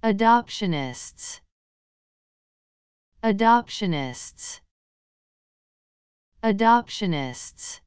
Adoptionists Adoptionists Adoptionists